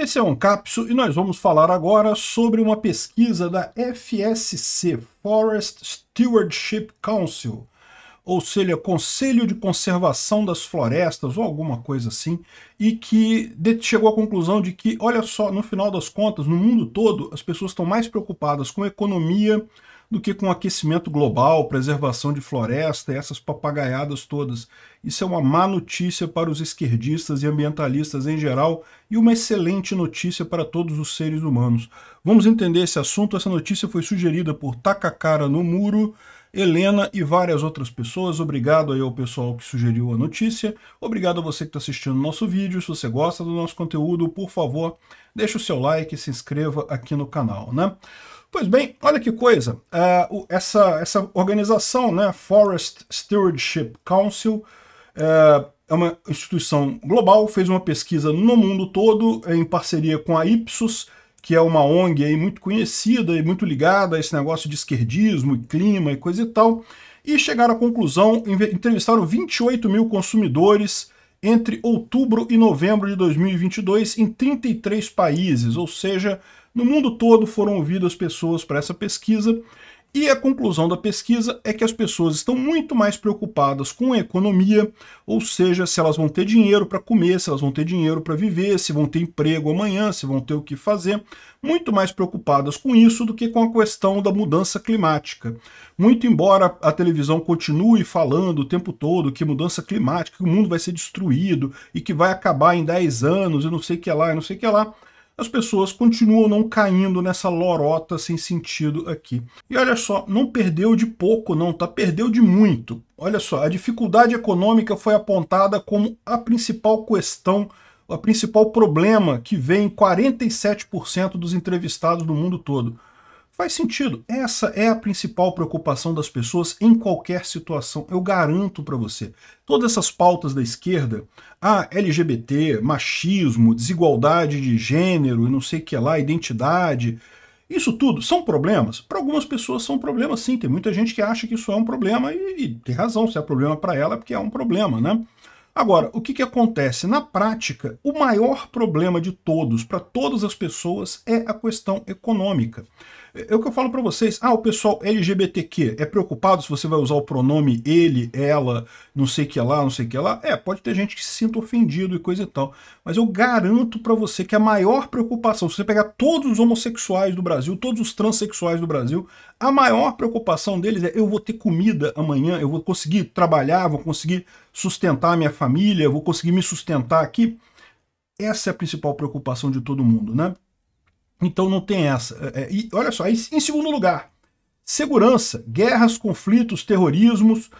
Esse é um capso e nós vamos falar agora sobre uma pesquisa da FSC, Forest Stewardship Council, ou seja, Conselho de Conservação das Florestas ou alguma coisa assim, e que chegou à conclusão de que, olha só, no final das contas, no mundo todo, as pessoas estão mais preocupadas com economia do que com aquecimento global, preservação de floresta, essas papagaiadas todas. Isso é uma má notícia para os esquerdistas e ambientalistas em geral e uma excelente notícia para todos os seres humanos. Vamos entender esse assunto. Essa notícia foi sugerida por Takakara no Muro, Helena e várias outras pessoas. Obrigado aí ao pessoal que sugeriu a notícia. Obrigado a você que está assistindo o nosso vídeo. Se você gosta do nosso conteúdo, por favor, deixe o seu like e se inscreva aqui no canal, né? Pois bem, olha que coisa, é, essa, essa organização, né, Forest Stewardship Council, é, é uma instituição global, fez uma pesquisa no mundo todo em parceria com a Ipsos, que é uma ONG aí muito conhecida e muito ligada a esse negócio de esquerdismo e clima e coisa e tal, e chegaram à conclusão, entrevistaram 28 mil consumidores entre outubro e novembro de 2022 em 33 países, ou seja, no mundo todo foram ouvidas pessoas para essa pesquisa, e a conclusão da pesquisa é que as pessoas estão muito mais preocupadas com a economia, ou seja, se elas vão ter dinheiro para comer, se elas vão ter dinheiro para viver, se vão ter emprego amanhã, se vão ter o que fazer, muito mais preocupadas com isso do que com a questão da mudança climática. Muito embora a televisão continue falando o tempo todo que mudança climática, que o mundo vai ser destruído e que vai acabar em 10 anos e não sei o que lá, e não sei o que lá, as pessoas continuam não caindo nessa lorota sem sentido aqui. E olha só, não perdeu de pouco não, tá? Perdeu de muito. Olha só, a dificuldade econômica foi apontada como a principal questão o principal problema que vem em 47% dos entrevistados do mundo todo. Faz sentido. Essa é a principal preocupação das pessoas em qualquer situação. Eu garanto para você. Todas essas pautas da esquerda, a LGBT, machismo, desigualdade de gênero e não sei o que lá, identidade, isso tudo são problemas? Para algumas pessoas são problemas, sim. Tem muita gente que acha que isso é um problema e, e tem razão. Se é problema para ela, é porque é um problema, né? Agora, o que, que acontece? Na prática, o maior problema de todos, para todas as pessoas, é a questão econômica. É o que eu falo para vocês. Ah, o pessoal LGBTQ é preocupado se você vai usar o pronome ele, ela, não sei que lá, não sei que lá. É, pode ter gente que se sinta ofendido e coisa e tal. Mas eu garanto para você que a maior preocupação, se você pegar todos os homossexuais do Brasil, todos os transexuais do Brasil, a maior preocupação deles é eu vou ter comida amanhã, eu vou conseguir trabalhar, vou conseguir sustentar a minha família, vou conseguir me sustentar aqui. Essa é a principal preocupação de todo mundo, né? Então não tem essa. É, é e olha só, em segundo lugar, segurança, guerras, conflitos, terrorismos,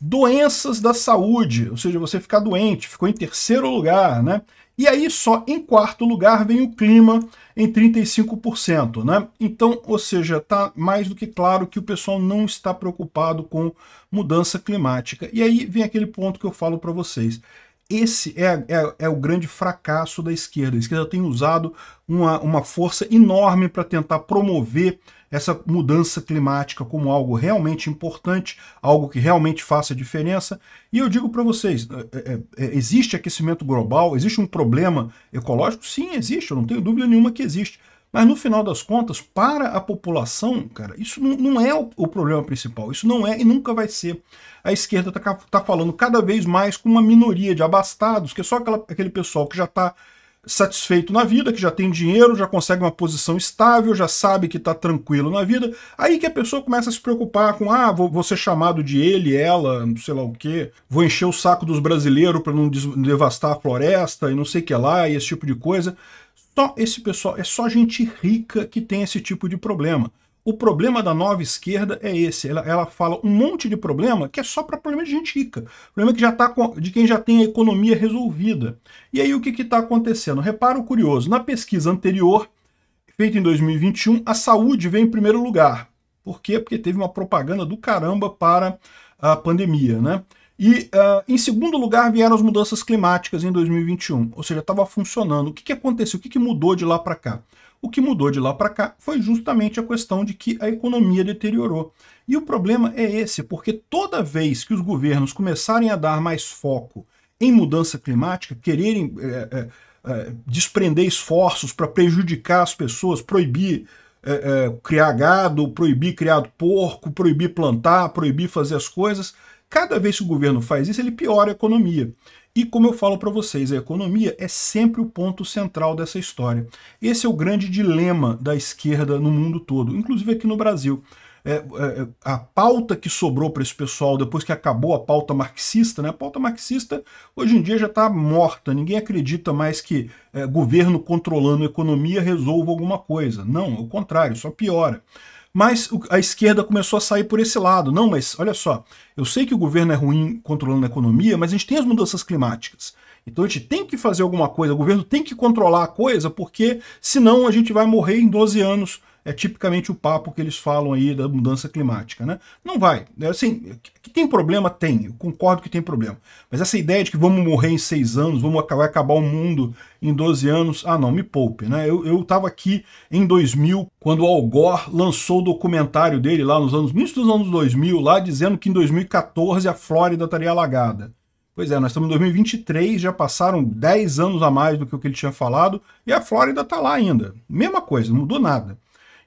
doenças da saúde, ou seja, você ficar doente, ficou em terceiro lugar, né? E aí só em quarto lugar vem o clima em 35%, né? Então, ou seja, tá mais do que claro que o pessoal não está preocupado com mudança climática. E aí vem aquele ponto que eu falo para vocês. Esse é, é, é, o grande fracasso da esquerda. A esquerda tem usado uma, uma força enorme para tentar promover essa mudança climática como algo realmente importante, algo que realmente faça diferença. E eu digo para vocês: é, é, é, existe aquecimento global, existe um problema ecológico? Sim, existe, eu não tenho dúvida nenhuma que existe. Mas no final das contas, para a população, cara, isso não, não é o, o, problema principal. Isso não é e nunca vai ser. A esquerda está tá falando cada vez mais com uma minoria de abastados, que é só aquela, aquele pessoal que já está satisfeito na vida, que já tem dinheiro, já consegue uma posição estável, já sabe que está tranquilo na vida. Aí que a pessoa começa a se preocupar com, ah, vou, vou ser chamado de ele, ela, sei lá o quê, vou encher o saco dos brasileiros para não devastar a floresta e não sei o que lá, e esse tipo de coisa só esse pessoal, é só gente rica que tem esse tipo de problema. O problema da nova esquerda é esse. Ela, ela fala um monte de problema que é só para problema de gente rica. Problema que já tá com, de quem já tem a economia resolvida. E aí o que está acontecendo? Repara o curioso. Na pesquisa anterior, feita em 2021, a saúde vem em primeiro lugar. Por quê? Porque teve uma propaganda do caramba para a pandemia, né? E, uh, em segundo lugar, vieram as mudanças climáticas em 2021, ou seja, estava funcionando. O que, que aconteceu? O que, que mudou de lá para cá? O que mudou de lá para cá foi justamente a questão de que a economia deteriorou. E o problema é esse, porque toda vez que os governos começarem a dar mais foco em mudança climática, quererem é, é, é, desprender esforços para prejudicar as pessoas, proibir eh, eh, criar gado, proibir criar porco, proibir plantar, proibir fazer as coisas, Cada vez que o governo faz isso, ele piora a economia. E como eu falo para vocês, a economia é sempre o ponto central dessa história. Esse é o grande dilema da esquerda no mundo todo, inclusive aqui no Brasil. É, é, é a pauta que sobrou para esse pessoal depois que acabou a pauta marxista, né? A pauta marxista hoje em dia já está morta. Ninguém acredita mais que é, governo controlando a economia resolva alguma coisa. Não, o contrário, só piora mas a esquerda começou a sair por esse lado. Não, mas olha só, eu sei que o governo é ruim controlando a economia, mas a gente tem as mudanças climáticas. Então a gente tem que fazer alguma coisa, o governo tem que controlar a coisa, porque senão a gente vai morrer em 12 anos é tipicamente o papo que eles falam aí da mudança climática, né? Não vai. É assim, que tem problema, tem. Eu concordo que tem problema. Mas essa ideia de que vamos morrer em seis anos, vamos acabar, acabar o mundo em 12 anos, ah não, me poupe, né? Eu estava aqui em 2000, quando o Al Gore lançou o documentário dele lá nos anos, início dos anos 2000, lá dizendo que em 2014 a Flórida estaria alagada. Pois é, nós estamos em 2023, já passaram 10 anos a mais do que o que ele tinha falado, e a Flórida está lá ainda. Mesma coisa, não mudou nada.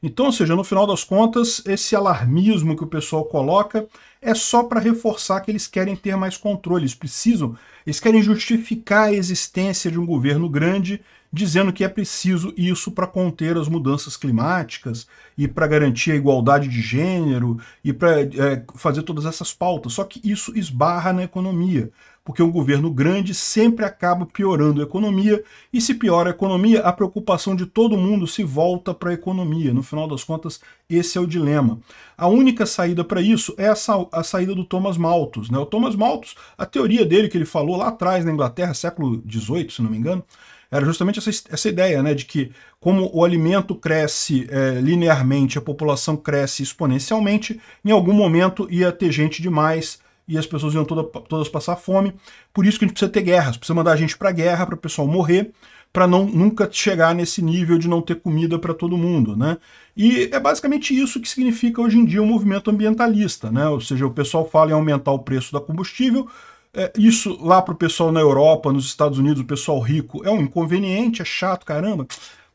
Então, ou seja, no final das contas, esse alarmismo que o pessoal coloca é só para reforçar que eles querem ter mais controle, eles precisam, eles querem justificar a existência de um governo grande dizendo que é preciso isso para conter as mudanças climáticas e para garantir a igualdade de gênero e para é, fazer todas essas pautas. Só que isso esbarra na economia, porque um governo grande sempre acaba piorando a economia, e se piora a economia, a preocupação de todo mundo se volta para a economia. No final das contas, esse é o dilema. A única saída para isso é a, sa a, saída do Thomas Malthus. Né? O Thomas Malthus, a teoria dele que ele falou lá atrás na Inglaterra, século XVIII, se não me engano, era justamente essa, essa ideia, né, de que como o alimento cresce é, linearmente, a população cresce exponencialmente, em algum momento ia ter gente demais e as pessoas iam toda, todas passar fome. Por isso que a gente precisa ter guerras, precisa mandar a gente para guerra para o pessoal morrer, para não nunca chegar nesse nível de não ter comida para todo mundo, né? E é basicamente isso que significa hoje em dia o movimento ambientalista, né? Ou seja, o pessoal fala em aumentar o preço da combustível é, isso lá para o pessoal na Europa, nos Estados Unidos, o pessoal rico, é um inconveniente, é chato, caramba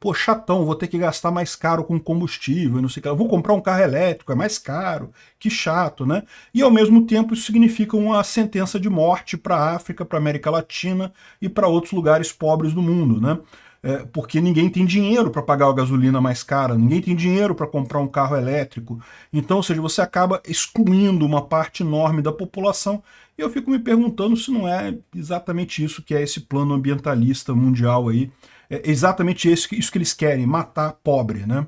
pô, chatão, vou ter que gastar mais caro com combustível, não sei o que, vou comprar um carro elétrico, é mais caro, que chato, né? E ao mesmo tempo isso significa uma sentença de morte para a África, para a América Latina e para outros lugares pobres do mundo, né? É, porque ninguém tem dinheiro para pagar a gasolina mais cara, ninguém tem dinheiro para comprar um carro elétrico. Então, ou seja, você acaba excluindo uma parte enorme da população. E eu fico me perguntando se não é exatamente isso que é esse plano ambientalista mundial aí, é exatamente isso que, isso que eles querem, matar pobre, né?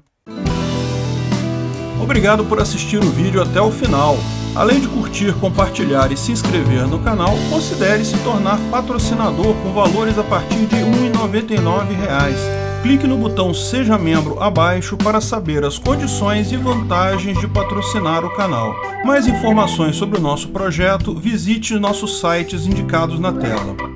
Obrigado por assistir o vídeo até o final. Além de curtir, compartilhar e se inscrever no canal, considere se tornar patrocinador com valores a partir de R$ 1,99 clique no botão Seja Membro abaixo para saber as condições e vantagens de patrocinar o canal. Mais informações sobre o nosso projeto, visite nossos sites indicados na tela.